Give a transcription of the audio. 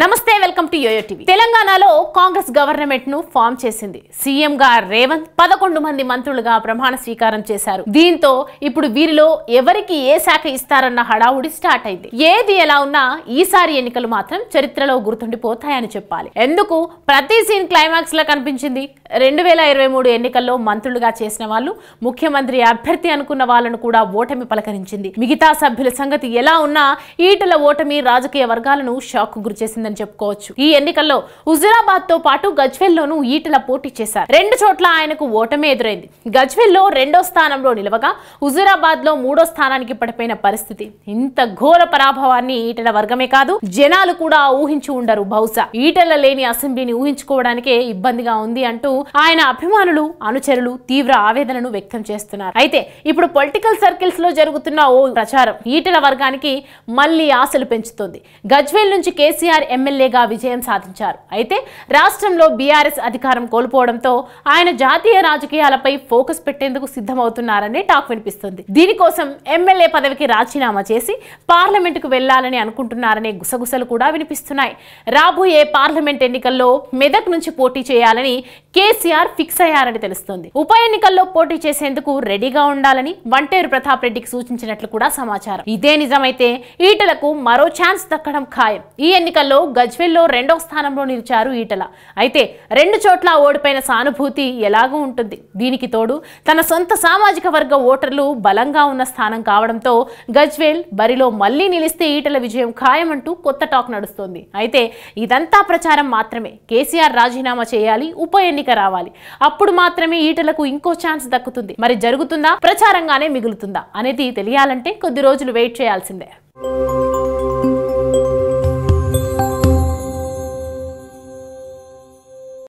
నమస్తే welcome to YOYO TV తెలంగాణలో Congress government ను ఫామ్ చేసింది సీఎం గా రేవంత్ పదకొండు మంది మంత్రులుగా ప్రమాణ స్వీకారం చేశారు దీంతో ఇప్పుడు వీరిలో ఎవరికి ఏ శాఖ ఇస్తారన్న హడావుడి స్టార్ట్ అయింది ఏది ఎలా ఉన్నా ఈసారి ఎన్నికలు మాత్రం చరిత్రలో గుర్తుండిపోతాయని చెప్పాలి ఎందుకు ప్రతి సీన్ క్లైమాక్స్ లా కనిపించింది రెండు వేల ఇరవై మూడు ఎన్నికల్లో మంత్రులుగా చేసిన వాళ్ళు ముఖ్యమంత్రి అభ్యర్థి అనుకున్న వాళ్ళను కూడా ఓటమి పలకరించింది మిగతా సభ్యుల సంగతి ఎలా ఉన్నా ఈటల ఓటమి రాజకీయ వర్గాలను షాక్ గురిచేసింది జరిగిందని చెప్పుకోవచ్చు ఈ ఎన్నికల్లో హుజురాబాద్ తో పాటు గజ్వెల్లోనూ ఈటల పోటీ చేశారు రెండు చోట్ల ఆయనకు ఓటమే ఎదురైంది గజ్వెల్లో రెండో స్థానంలో నిలవగా హుజురాబాద్ లో మూడో స్థానానికి పడిపోయిన పరిస్థితి ఇంత ఘోర పరాభవాన్ని ఈటల వర్గమే కాదు జనాలు కూడా ఊహించి ఉండరు బహుశా ఈటల లేని అసెంబ్లీని ఊహించుకోవడానికే ఇబ్బందిగా ఉంది అంటూ ఆయన అభిమానులు అనుచరులు తీవ్ర ఆవేదనను వ్యక్తం చేస్తున్నారు అయితే ఇప్పుడు పొలిటికల్ సర్కిల్స్ లో జరుగుతున్న ఓ ప్రచారం ఈటల వర్గానికి మళ్లీ ఆశలు పెంచుతోంది గజ్వేల్ నుంచి కేసీఆర్ ఎమ్మెల్యేగా విజయం సాధించారు అయితే రాష్ట్రంలో బీఆర్ఎస్ అధికారం కోల్పోవడంతో ఆయన జాతీయ రాజకీయాలపై ఫోకస్ పెట్టేందుకు సిద్ధమవుతున్నారనే టాక్ వినిపిస్తుంది దీనికోసం ఎమ్మెల్యే పదవికి రాజీనామా చేసి పార్లమెంటుకు వెళ్లాలని అనుకుంటున్నారనే గుసగుసలు కూడా వినిపిస్తున్నాయి రాబోయే పార్లమెంట్ ఎన్నికల్లో మెదక్ నుంచి పోటీ చేయాలని కేసీఆర్ ఫిక్స్ అయ్యారని తెలుస్తోంది ఉప ఎన్నికల్లో పోటీ చేసేందుకు రెడీగా ఉండాలని వంటేరు ప్రతాప్ రెడ్డికి సూచించినట్లు కూడా సమాచారం ఇదే నిజమైతే ఈటలకు మరో ఛాన్స్ దక్కడం ఖాయం ఈ ఎన్నికల్లో పోటీలో గజ్వెల్లో రెండో స్థానంలో నిలిచారు ఈటల అయితే రెండు చోట్ల ఓడిపోయిన సానుభూతి ఎలాగూ ఉంటుంది దీనికి తోడు తన సొంత సామాజిక వర్గ ఓటర్లు బలంగా ఉన్న స్థానం కావడంతో గజ్వేల్ బరిలో మళ్లీ నిలిస్తే ఈటల విజయం ఖాయమంటూ కొత్త టాక్ నడుస్తోంది అయితే ఇదంతా ప్రచారం మాత్రమే కేసీఆర్ రాజీనామా చేయాలి ఉప ఎన్నిక రావాలి అప్పుడు మాత్రమే ఈటలకు ఇంకో ఛాన్స్ దక్కుతుంది మరి జరుగుతుందా ప్రచారంగానే మిగులుతుందా అనేది తెలియాలంటే కొద్ది రోజులు వెయిట్ చేయాల్సిందే